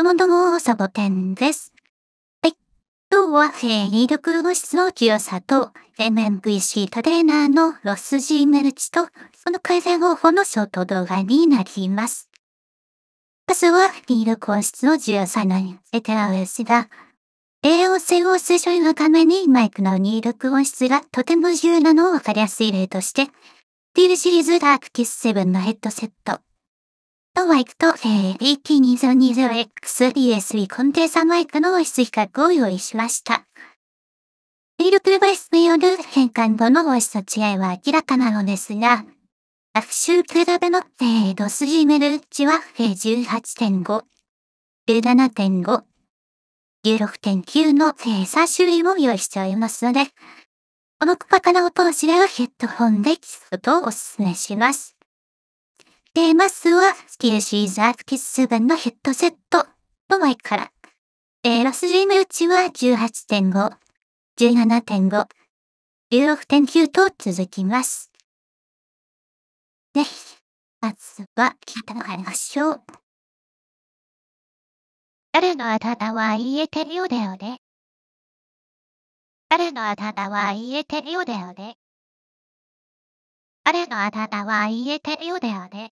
どうもどうも、サボテンです。はい。今日は、えェイドクロの強さと、MMVC トレーナーのロス G メルチと、その改善方法のショート動画になります。まずは、リード質ースの強さについてなんですが、栄養性を推奨のためにマイクの入力音質がとても重要なのを分かりやすい例として、ディルシリーズダークキス7のヘッドセット、とは行くと、えー、t 2 0 2 0 x d s v コンテーサマイクの出比較を用意しました。フィールドバイスによる変換後の音質の違いは明らかなのですが、学習比べの、えー、ドスジメル値は、えー、18.5、17.5、16.9の、えー、3種類を用意しておりますので、この細かな音を知れるヘッドホンで聞くことをお勧めします。てますわ。スキルシーザーキス版のヘッドセット。と前から。えー、ロスジム打ちは18.5、17.5、16.9と続きます。ぜひ、まずは、聞いたのりましょう。誰のあ頭は言えてるようだよね。誰のあ頭は言えてるようだよね。誰のあだ名は言えてるようだよね。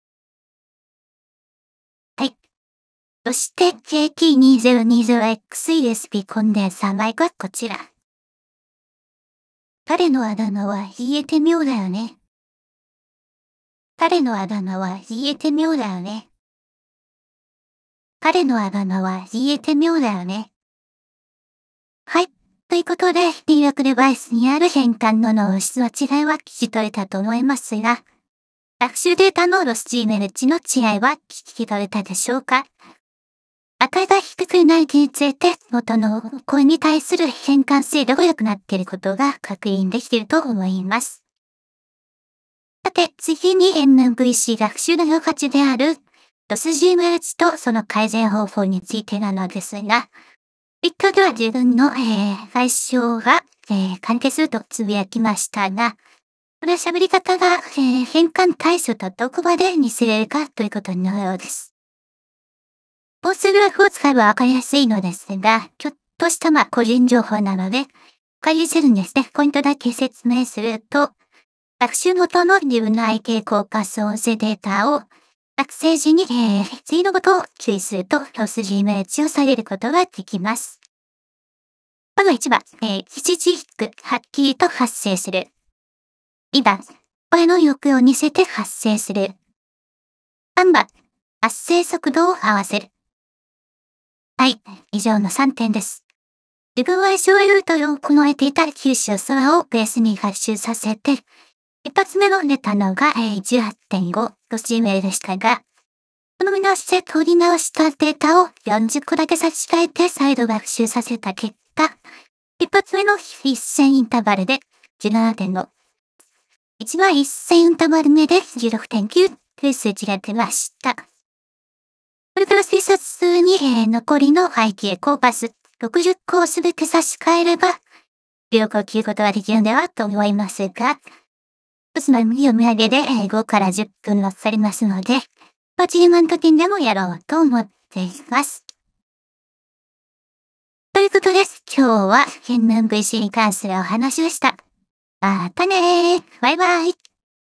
そして JT2020X e s p コンデンサーマイクはこちら。彼のあだ名は言えて妙だよね。彼のあだ名は言えて妙だよね。彼のあだ名は言えて妙だよね。はい。ということで、入クデバイスにある変換の脳質の違いは聞き取れたと思いますが、学習データのロスチーネル値の違いは聞き取れたでしょうか値が低くない技にテスト元の声に対する変換性度が良くなっていることが確認できていると思います。さて、次に MVC 学習の評価であるスジムア m チとその改善方法についてなのですが、一トでは自分の、えー、解消が、えー、関係するとつぶやきましたが、この喋り方が、えー、変換対象とどこまで似せれるかということのようです。ポスグラフを使えばわかりやすいのですが、ちょっとしたま個人情報なので、借りせるんですね。ポイントだけ説明すると、学習ごとの自分の IK 効果創生データを、学生時に、えー、次のことを注意すると、ロスジイメージを下げることができます。まず1番、えー、一時くはっきりと発生する。2番、声の欲を似せて発生する。3番、発生速度を合わせる。はい、以上の3点です。自分は所有とを行えていた九州空をベースに発集させて、一発目のネタのが18.5年上でしたが、この見直しで取り直したデータを40個だけ差し替えて再度学習させた結果、一発目の一線インターバルで17.5、一番一線インターバル目で16.9という数値が出ました。ウルから推察数2兵残りの背景コーパス60個をすべて差し替えれば、両方切ることができるのではと思いますが、一つの読み上げで5から10分はされますので、パチン0万拠ンでもやろうと思っています。ということです。今日は変面 VC に関するお話でした。またねー。バイバイ。